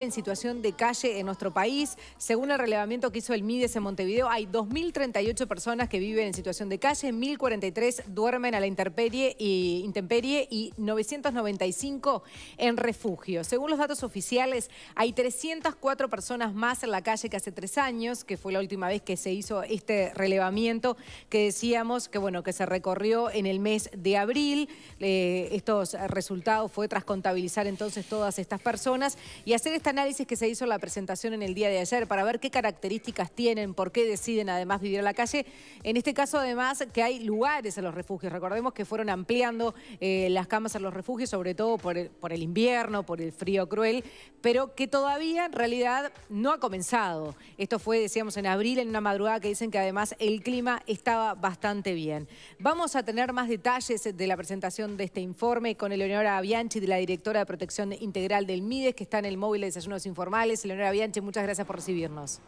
en situación de calle en nuestro país. Según el relevamiento que hizo el MIDES en Montevideo, hay 2.038 personas que viven en situación de calle, 1.043 duermen a la intemperie y, intemperie y 995 en refugio. Según los datos oficiales, hay 304 personas más en la calle que hace tres años, que fue la última vez que se hizo este relevamiento que decíamos que, bueno, que se recorrió en el mes de abril. Eh, estos resultados fue tras contabilizar entonces todas estas personas y hacer esta este análisis que se hizo la presentación en el día de ayer para ver qué características tienen, por qué deciden además vivir en la calle, en este caso además que hay lugares en los refugios. Recordemos que fueron ampliando eh, las camas en los refugios, sobre todo por el, por el invierno, por el frío cruel, pero que todavía en realidad no ha comenzado. Esto fue, decíamos, en abril, en una madrugada que dicen que además el clima estaba bastante bien. Vamos a tener más detalles de la presentación de este informe con Eleonora Bianchi, de la directora de Protección Integral del MIDES, que está en el móvil de Desayunos Informales. Eleonora Bianchi, muchas gracias por recibirnos.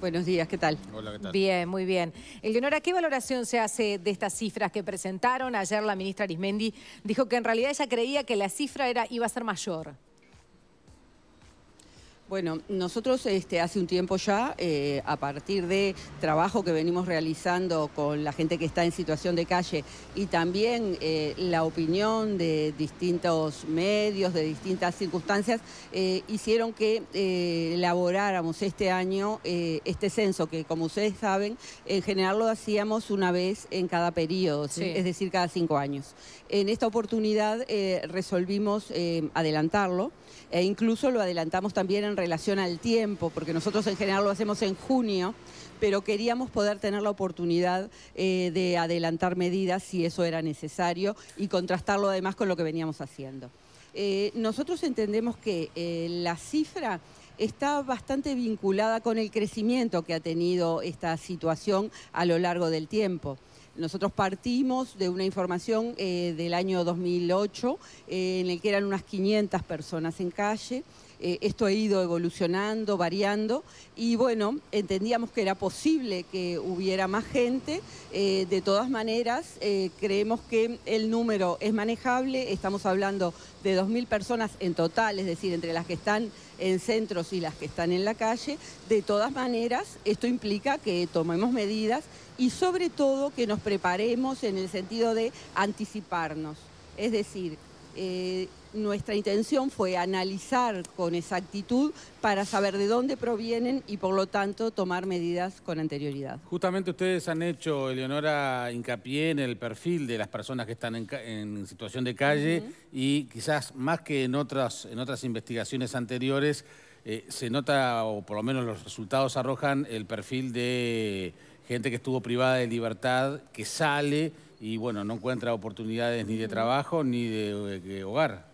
Buenos días, ¿qué tal? Hola, ¿qué tal? Bien, muy bien. Eleonora, ¿qué valoración se hace de estas cifras que presentaron? Ayer la ministra Arismendi dijo que en realidad ella creía que la cifra era, iba a ser mayor. Bueno, nosotros este, hace un tiempo ya, eh, a partir de trabajo que venimos realizando con la gente que está en situación de calle y también eh, la opinión de distintos medios, de distintas circunstancias, eh, hicieron que elaboráramos este año este censo, que como ustedes saben, en general lo hacíamos una vez en cada periodo, es decir, cada cinco años. En esta oportunidad resolvimos adelantarlo e incluso lo adelantamos también en relación al tiempo, porque nosotros en general lo hacemos en junio, pero queríamos poder tener la oportunidad eh, de adelantar medidas si eso era necesario y contrastarlo además con lo que veníamos haciendo. Eh, nosotros entendemos que eh, la cifra está bastante vinculada con el crecimiento que ha tenido esta situación a lo largo del tiempo. Nosotros partimos de una información del año 2008 en el que eran unas 500 personas en calle. Eh, esto ha ido evolucionando, variando, y bueno, entendíamos que era posible que hubiera más gente. Eh, de todas maneras, eh, creemos que el número es manejable, estamos hablando de 2.000 personas en total, es decir, entre las que están en centros y las que están en la calle. De todas maneras, esto implica que tomemos medidas y sobre todo que nos preparemos en el sentido de anticiparnos. Es decir, eh, nuestra intención fue analizar con exactitud para saber de dónde provienen y por lo tanto tomar medidas con anterioridad. Justamente ustedes han hecho, Eleonora, hincapié en el perfil de las personas que están en, situación de calle y quizás más que en otras, en otras investigaciones anteriores, eh, se nota, o por lo menos los resultados arrojan, el perfil de gente que estuvo privada de libertad, que sale y bueno, no encuentra oportunidades ni de trabajo ni de, hogar.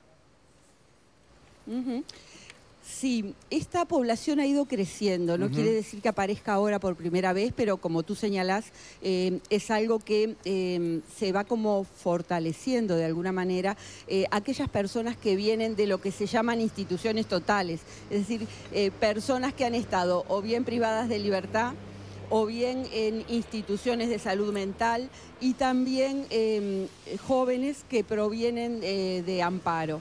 Sí, esta población ha ido creciendo, no quiere decir que aparezca ahora por primera vez, pero como tú señalás, eh, es algo que em, se va como fortaleciendo de alguna manera eh, aquellas personas que vienen de lo que se llaman instituciones totales, es decir, eh, personas que han estado o bien privadas de libertad, o bien en instituciones de salud mental y también em, jóvenes que provienen eh, de amparo.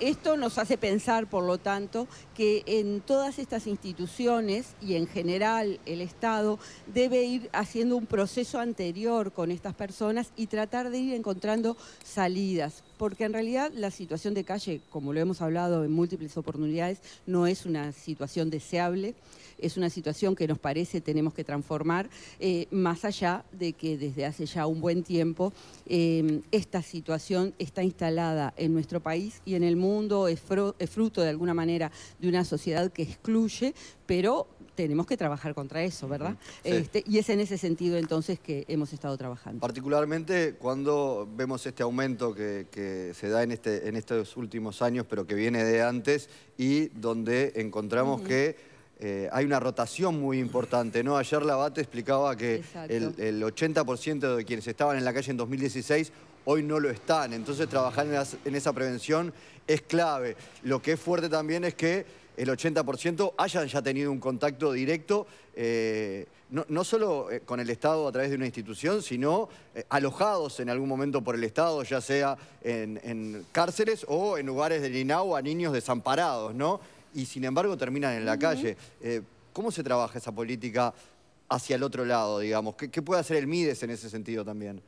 Esto nos hace pensar, por lo tanto, que en todas estas instituciones y en general el Estado debe ir haciendo un proceso anterior con estas personas y tratar de ir encontrando salidas, porque en realidad la situación de calle, como lo hemos hablado en múltiples oportunidades, no es una situación deseable, es una situación que nos parece tenemos que transformar, eh, más allá de que desde hace ya un buen tiempo em, esta situación está instalada en nuestro país y en el mundo, es fruto de alguna manera de una sociedad que excluye, pero tenemos que trabajar contra eso, ¿verdad? Este, y es en ese sentido entonces que hemos estado trabajando. Particularmente cuando vemos este aumento que, se da este, en, estos últimos años, pero que viene de antes, y donde encontramos que... Eh, hay una rotación muy importante, ¿no? Ayer Labate explicaba que el, 80% de quienes estaban en la calle en 2016 hoy no lo están. Entonces trabajar en esa prevención es clave. Lo que es fuerte también es que el 80% hayan ya tenido un contacto directo, eh, no, solo eh, con el Estado a través de una institución, sino eh, alojados en algún momento por el Estado, ya sea en, cárceles o en lugares de INAU a niños desamparados, ¿no? Y sin embargo terminan en la calle. ¿Cómo se trabaja esa política hacia el otro lado, digamos? qué puede hacer el MIDES en ese sentido también?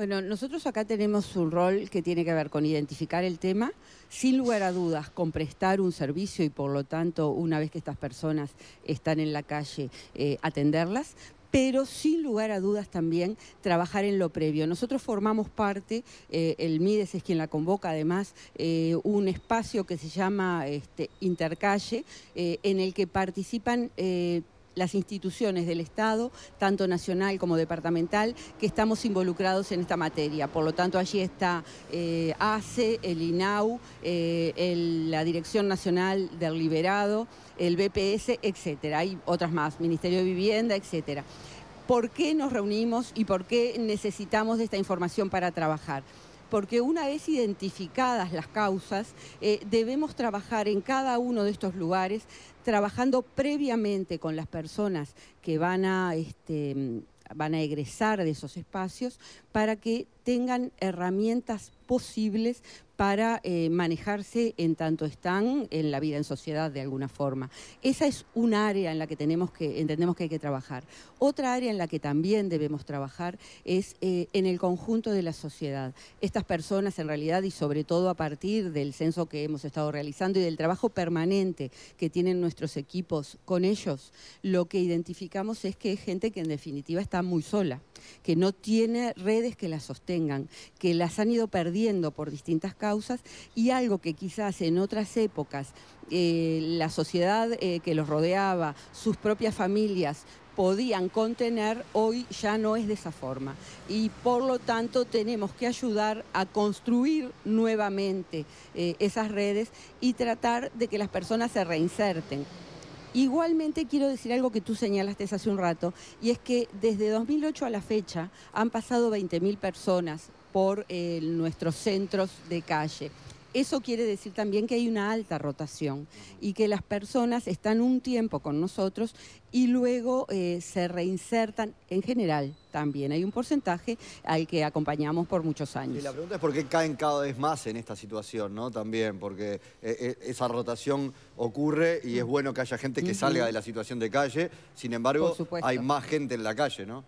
Bueno, nosotros acá tenemos un rol que tiene que ver con identificar el tema, sin lugar a dudas, con prestar un servicio y por lo tanto, una vez que estas personas están en la calle, eh, atenderlas, pero sin lugar a dudas también trabajar en lo previo. Nosotros formamos parte, eh, el MIDES es quien la convoca además, eh, un espacio que se llama este, Intercalle, en el que participan las instituciones del Estado, tanto nacional como departamental, que estamos involucrados en esta materia. Por lo tanto, allí está eh, ACE, el INAU, eh, la Dirección Nacional del Liberado, el BPS, etcétera. Hay otras más, Ministerio de Vivienda, etcétera. ¿Por qué nos reunimos y por qué necesitamos esta información para trabajar? porque una vez identificadas las causas, eh, debemos trabajar en cada uno de estos lugares, trabajando previamente con las personas que van a... Este, mm, van a egresar de esos espacios para que tengan herramientas posibles para eh, manejarse en tanto están en la vida en sociedad de alguna forma. Esa es un área en la que tenemos que entendemos que hay que trabajar. Otra área en la que también debemos trabajar es eh, en el conjunto de la sociedad. Estas personas en realidad y sobre todo a partir del censo que hemos estado realizando y del trabajo permanente que tienen nuestros equipos con ellos, lo que identificamos es que es gente que en definitiva está muy sola que no tiene redes que las sostengan, que las han ido perdiendo por distintas causas y algo que quizás en otras épocas eh, la sociedad eh, que los rodeaba, sus propias familias, podían contener, hoy ya no es de esa forma. Y por lo tanto tenemos que ayudar a construir nuevamente eh, esas redes y tratar de que las personas se reinserten. Igualmente quiero decir algo que tú señalaste hace un rato, y es que desde 2008 a la fecha han pasado 20.000 personas por eh, nuestros centros de calle. Eso quiere decir también que hay una alta rotación y que las personas están un tiempo con nosotros y luego eh, se reinsertan en general también. Hay un porcentaje al que acompañamos por muchos años. Y la pregunta es por qué caen cada vez más en esta situación, ¿no? También, porque eh, eh, esa rotación ocurre y es bueno que haya gente que salga de la situación de calle, sin embargo, hay más gente en la calle, ¿no?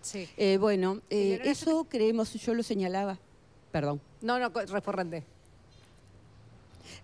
Sí. bueno, eso creemos, yo lo señalaba Perdón. No, no, reforrente.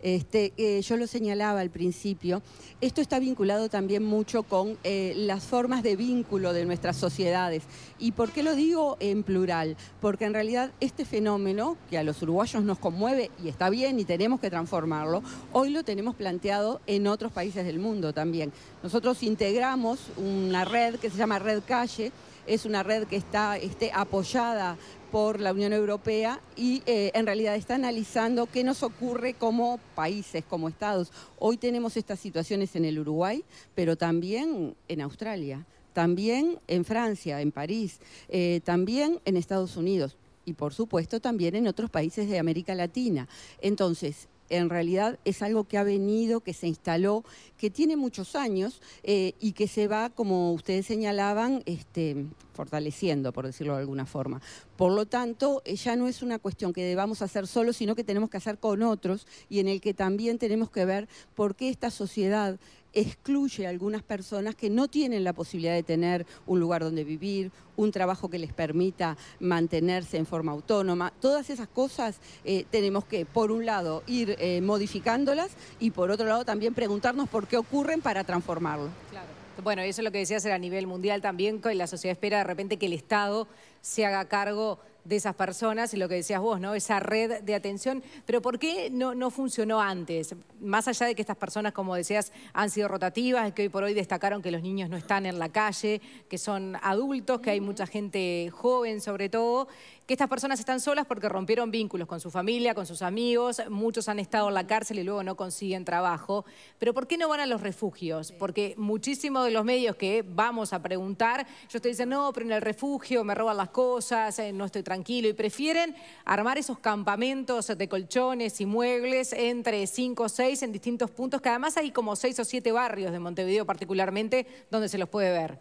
Este, eh, yo lo señalaba al principio, esto está vinculado también mucho con eh, las formas de vínculo de nuestras sociedades. ¿Y por qué lo digo en plural? Porque en realidad este fenómeno, que a los uruguayos nos conmueve y está bien y tenemos que transformarlo, hoy lo tenemos planteado en otros países del mundo también. Nosotros integramos una red que se llama Red Calle, es una red que está este, apoyada por la Unión Europea y eh, en realidad está analizando qué nos ocurre como países, como estados. Hoy tenemos estas situaciones en el Uruguay, pero también en Australia, también en Francia, en París, eh, también en Estados Unidos y por supuesto también en otros países de América Latina. Entonces, en realidad es algo que ha venido, que se instaló, que tiene muchos años eh, y que se va, como ustedes señalaban, este, fortaleciendo, por decirlo de alguna forma. Por lo tanto, eh, ya no es una cuestión que debamos hacer solo, sino que tenemos que hacer con otros y en el que también tenemos que ver por qué esta sociedad excluye a algunas personas que no tienen la posibilidad de tener un lugar donde vivir, un trabajo que les permita mantenerse en forma autónoma. Todas esas cosas eh, tenemos que, por un lado, ir eh, modificándolas y por otro lado también preguntarnos por qué ocurren para transformarlo. Claro. Bueno, eso es lo que decías a nivel mundial también, que la sociedad espera de repente que el Estado se haga cargo de esas personas y lo que decías vos, ¿no? Esa red de atención. Pero ¿por qué no, no funcionó antes? Más allá de que estas personas, como decías, han sido rotativas, que hoy por hoy destacaron que los niños no están en la calle, que son adultos, que hay mm. mucha gente joven sobre todo, que estas personas están solas porque rompieron vínculos con su familia, con sus amigos, muchos han estado en la cárcel y luego no consiguen trabajo. Pero ¿por qué no van a los refugios? Porque muchísimos de los medios que vamos a preguntar, yo estoy dicen, no, pero en el refugio me roban las cosas, eh, no estoy trabajando tranquilo y prefieren armar esos campamentos de colchones y muebles entre cinco o seis en distintos puntos, que además hay como seis o siete barrios de Montevideo particularmente donde se los puede ver.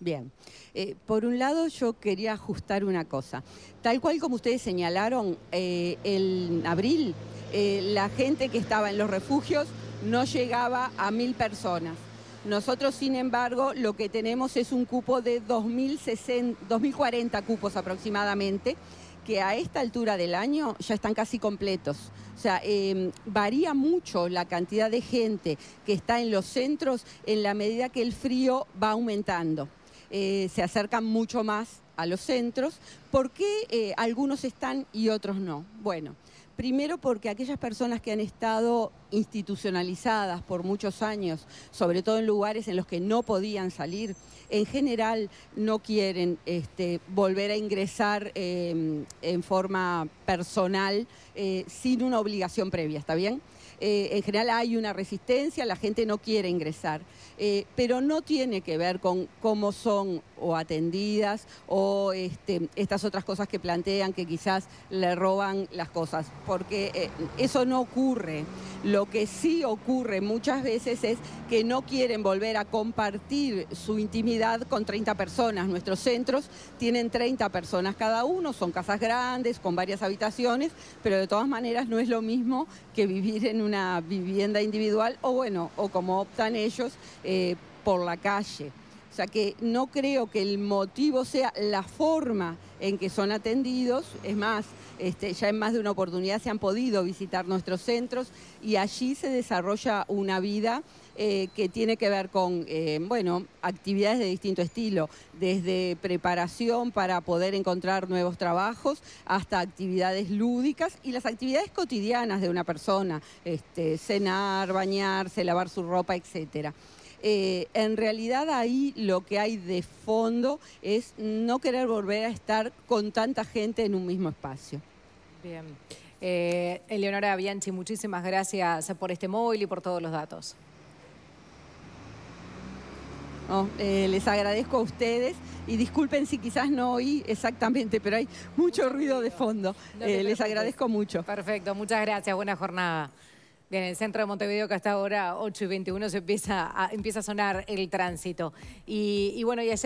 Bien, eh, por un lado yo quería ajustar una cosa. Tal cual como ustedes señalaron, eh, en abril eh, la gente que estaba en los refugios no llegaba a mil personas. Nosotros, sin embargo, lo que tenemos es un cupo de 2.040 cupos aproximadamente, que a esta altura del año ya están casi completos. O sea, em, varía mucho la cantidad de gente que está en los centros en la medida que el frío va aumentando. Eh, se acercan mucho más a los centros. ¿Por qué eh, algunos están y otros no? Bueno, Primero porque aquellas personas que han estado institucionalizadas por muchos años, sobre todo en lugares en los que no podían salir, en general no quieren este, volver a ingresar em, en forma personal eh, sin una obligación previa, ¿está bien? Eh, en general hay una resistencia, la gente no quiere ingresar, eh, pero no tiene que ver con cómo son o atendidas o este, estas otras cosas que plantean que quizás le roban las cosas, porque eh, eso no ocurre. Lo que sí ocurre muchas veces es que no quieren volver a compartir su intimidad con 30 personas. Nuestros centros tienen 30 personas cada uno, son casas grandes, con varias habitaciones, pero de todas maneras no es lo mismo que vivir en una vivienda individual o bueno, o como optan ellos eh, por la calle. O sea que no creo que el motivo sea la forma en que son atendidos. Es más, este, ya en más de una oportunidad se han podido visitar nuestros centros y allí se desarrolla una vida eh, que tiene que ver con, eh, bueno, actividades de distinto estilo, desde preparación para poder encontrar nuevos trabajos hasta actividades lúdicas y las actividades cotidianas de una persona, este, cenar, bañarse, lavar su ropa, etcétera. Eh, en realidad ahí lo que hay de fondo es no querer volver a estar con tanta gente en un mismo espacio. Bien. Eh, Eleonora Bianchi, muchísimas gracias por este móvil y por todos los datos. Eh, les agradezco a ustedes y disculpen si quizás no oí exactamente, pero hay mucho, ruido, de fondo. les agradezco mucho. Perfecto, muchas gracias, buena jornada. Bien, en el centro de Montevideo que hasta ahora 8 y 21 se empieza a, empieza a sonar el tránsito. Y, y bueno, y ayer...